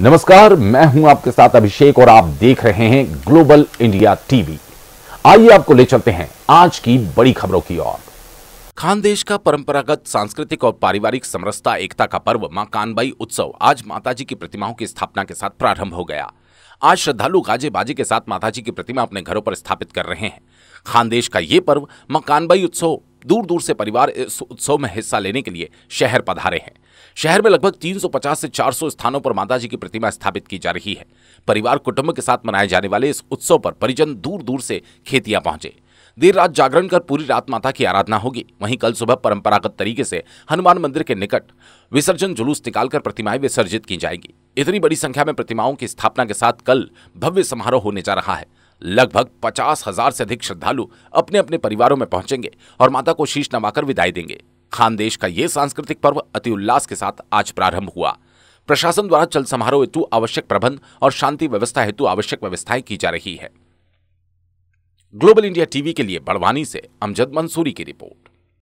नमस्कार मैं हूं आपके साथ अभिषेक और आप देख रहे हैं ग्लोबल इंडिया टीवी आइए आपको ले चलते हैं आज की बड़ी खबरों की ओर खानदेश का परंपरागत सांस्कृतिक और पारिवारिक समरसता एकता का पर्व मां कानबाई उत्सव आज माताजी की प्रतिमाओं की स्थापना के साथ प्रारंभ हो गया आज श्रद्धालु गाजे बाजे के साथ माताजी की प्रतिमा अपने घरों पर स्थापित कर रहे हैं खानदेश का ये पर्व मां उत्सव दूर दूर से परिवार इस उत्सव में हिस्सा लेने के लिए शहर पधारे हैं शहर में लगभग 350 से 400 स्थानों पर माता जी की प्रतिमा स्थापित की जा रही है परिवार कुटुंब के साथ मनाए जाने वाले इस उत्सव पर परिजन दूर दूर से खेतियां पहुंचे देर रात जागरण कर पूरी रात माता की आराधना होगी वहीं कल सुबह परंपरागत तरीके से हनुमान मंदिर के निकट विसर्जन जुलूस निकालकर प्रतिमाएं विसर्जित की जाएंगी इतनी बड़ी संख्या में प्रतिमाओं की स्थापना के साथ कल भव्य समारोह होने जा रहा है लगभग पचास हजार से अधिक श्रद्धालु अपने अपने परिवारों में पहुंचेंगे और माता को शीश नवाकर विदाई देंगे खानदेश का यह सांस्कृतिक पर्व अति उल्लास के साथ आज प्रारंभ हुआ प्रशासन द्वारा चल समारोह हेतु आवश्यक प्रबंध और शांति व्यवस्था हेतु आवश्यक व्यवस्थाएं की जा रही है ग्लोबल इंडिया टीवी के लिए बड़वानी से अमजद मंसूरी की रिपोर्ट